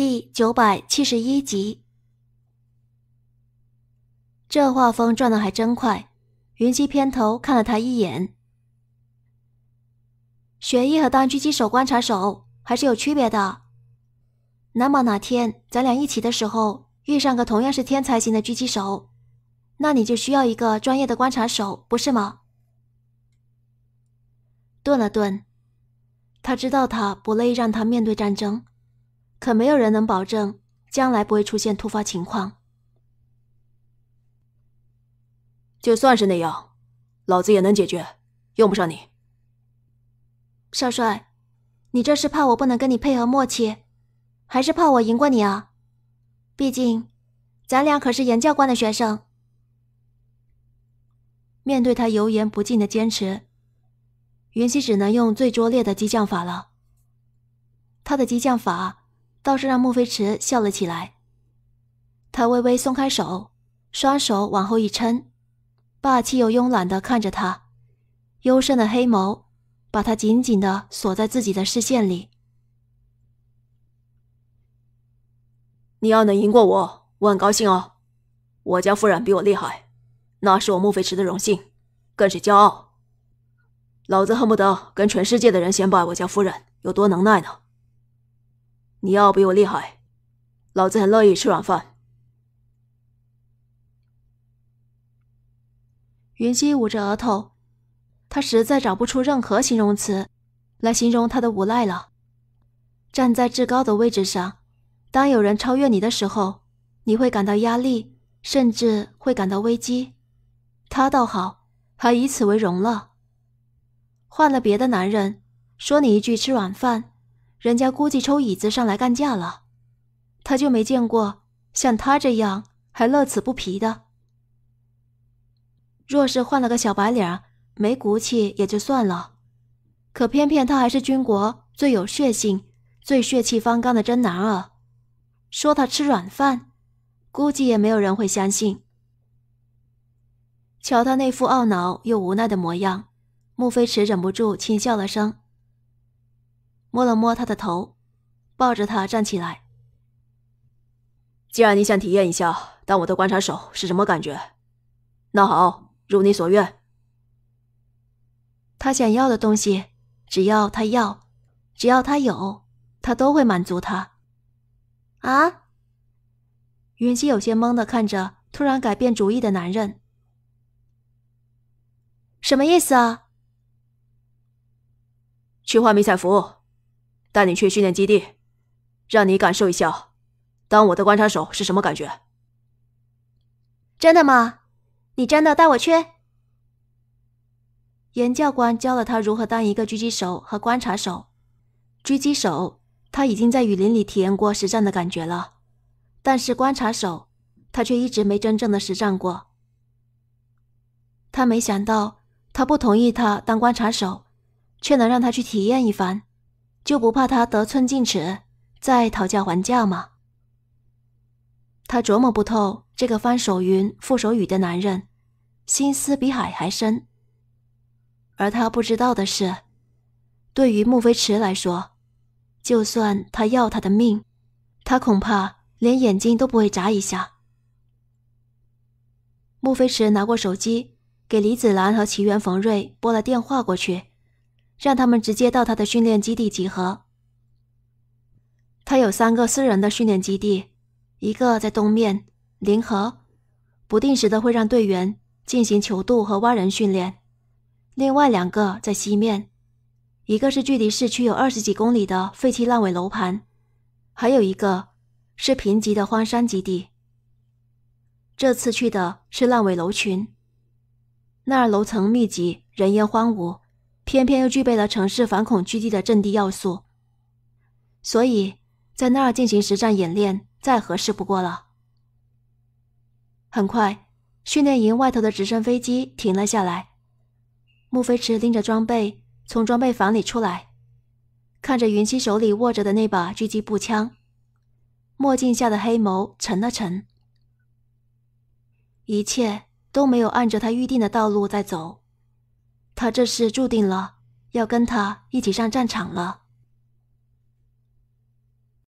第九百七十一集，这画风转的还真快。云溪偏头看了他一眼，学艺和当狙击手、观察手还是有区别的。难保哪天咱俩一起的时候遇上个同样是天才型的狙击手，那你就需要一个专业的观察手，不是吗？顿了顿，他知道他不乐意让他面对战争。可没有人能保证将来不会出现突发情况。就算是那样，老子也能解决，用不上你。少帅，你这是怕我不能跟你配合默契，还是怕我赢过你啊？毕竟，咱俩可是严教官的学生。面对他油盐不进的坚持，云溪只能用最拙劣的激将法了。他的激将法。倒是让穆飞驰笑了起来，他微微松开手，双手往后一撑，霸气又慵懒地看着他，幽深的黑眸把他紧紧地锁在自己的视线里。你要能赢过我，我很高兴哦。我家夫人比我厉害，那是我穆飞驰的荣幸，更是骄傲。老子恨不得跟全世界的人显摆我家夫人有多能耐呢。你要比我厉害，老子很乐意吃软饭。云溪捂着额头，他实在找不出任何形容词来形容他的无赖了。站在至高的位置上，当有人超越你的时候，你会感到压力，甚至会感到危机。他倒好，还以此为荣了。换了别的男人，说你一句吃软饭。人家估计抽椅子上来干架了，他就没见过像他这样还乐此不疲的。若是换了个小白脸儿，没骨气也就算了，可偏偏他还是军国最有血性、最血气方刚的真男儿，说他吃软饭，估计也没有人会相信。瞧他那副懊恼又无奈的模样，穆飞驰忍不住轻笑了声。摸了摸他的头，抱着他站起来。既然你想体验一下当我的观察手是什么感觉，那好，如你所愿。他想要的东西，只要他要，只要他有，他都会满足他。啊！云溪有些懵的看着突然改变主意的男人，什么意思啊？去换迷彩服。带你去训练基地，让你感受一下当我的观察手是什么感觉。真的吗？你真的带我去？严教官教了他如何当一个狙击手和观察手。狙击手，他已经在雨林里体验过实战的感觉了。但是观察手，他却一直没真正的实战过。他没想到，他不同意他当观察手，却能让他去体验一番。就不怕他得寸进尺，再讨价还价吗？他琢磨不透这个翻手云覆手雨的男人，心思比海还深。而他不知道的是，对于穆飞驰来说，就算他要他的命，他恐怕连眼睛都不会眨一下。穆飞驰拿过手机，给李子兰和齐源、冯瑞拨了电话过去。让他们直接到他的训练基地集合。他有三个私人的训练基地，一个在东面，临河，不定时的会让队员进行求渡和挖人训练；另外两个在西面，一个是距离市区有二十几公里的废弃烂尾楼盘，还有一个是贫瘠的荒山基地。这次去的是烂尾楼群，那儿楼层密集，人烟荒芜。偏偏又具备了城市反恐狙地的阵地要素，所以在那儿进行实战演练再合适不过了。很快，训练营外头的直升飞机停了下来。穆飞驰拎着装备从装备房里出来，看着云溪手里握着的那把狙击步枪，墨镜下的黑眸沉了沉。一切都没有按着他预定的道路在走。他这是注定了要跟他一起上战场了。